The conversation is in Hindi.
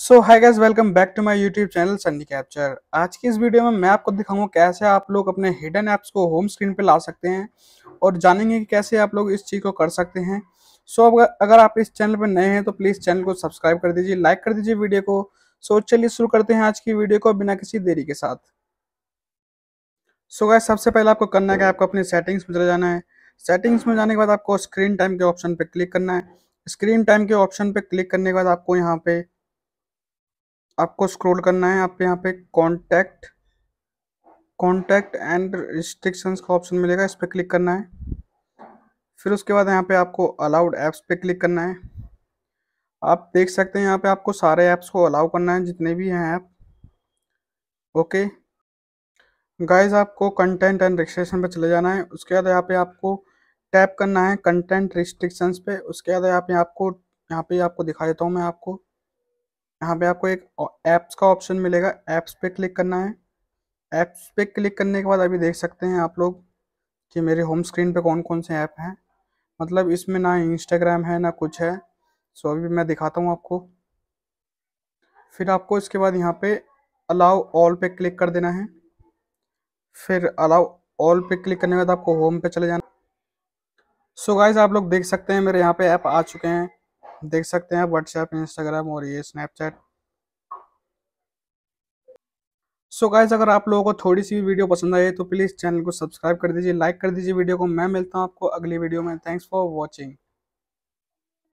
so hi guys welcome back to my YouTube channel Sunny Capture आज की इस वीडियो में मैं आपको दिखाऊंगा कैसे आप लोग अपने हिडन ऐप्स को होम स्क्रीन पे ला सकते हैं और जानेंगे कि कैसे आप लोग इस चीज़ को कर सकते हैं सो so, अगर आप इस चैनल पर नए हैं तो प्लीज़ चैनल को सब्सक्राइब कर दीजिए लाइक कर दीजिए वीडियो को सो so, चलिए शुरू करते हैं आज की वीडियो को बिना किसी देरी के साथ सो so, गैस सबसे पहले आपको करना है आपको अपनी सेटिंग्स में चले जाना है सेटिंग्स में जाने के बाद आपको स्क्रीन टाइम के ऑप्शन पर क्लिक करना है स्क्रीन टाइम के ऑप्शन पर क्लिक करने के बाद आपको यहाँ पे आपको स्क्रॉल करना है आप यहाँ पे कॉन्टैक्ट कॉन्टैक्ट एंड रिस्ट्रिक्शंस का ऑप्शन मिलेगा इस पर क्लिक करना है फिर उसके बाद यहाँ पे आपको अलाउड ऐप्स पे क्लिक करना है आप देख सकते हैं यहाँ पे आपको सारे ऐप्स को अलाउ करना है जितने भी हैं ऐप ओके गाइस आपको कंटेंट एंड रिस्ट्रिक्शन पे चले जाना है उसके बाद यहाँ पे आपको टैप करना है कंटेंट रिस्ट्रिक्शंस पे उसके बाद यहाँ पे आपको यहाँ पे आपको दिखा देता हूँ मैं आपको यहाँ पे आपको एक ऐप्स का ऑप्शन मिलेगा ऐप्स पे क्लिक करना है ऐप्स पे क्लिक करने के बाद अभी देख सकते हैं आप लोग कि मेरे होम स्क्रीन पे कौन कौन से ऐप हैं मतलब इसमें ना इंस्टाग्राम है ना कुछ है सो अभी मैं दिखाता हूँ आपको फिर आपको इसके बाद यहाँ पे अलाउ ऑल पे क्लिक कर देना है फिर अलाउ ऑल पे क्लिक करने के बाद आपको होम पे चले जाना सो so गाइज आप लोग देख सकते हैं मेरे यहाँ पे ऐप आ चुके हैं देख सकते हैं व्हाट्सएप इंस्टाग्राम और ये स्नैपचैट सो so गाइज अगर आप लोगों को थोड़ी सी भी वीडियो पसंद आई तो प्लीज़ चैनल को सब्सक्राइब कर दीजिए लाइक कर दीजिए वीडियो को मैं मिलता हूँ आपको अगली वीडियो में थैंक्स फॉर वॉचिंग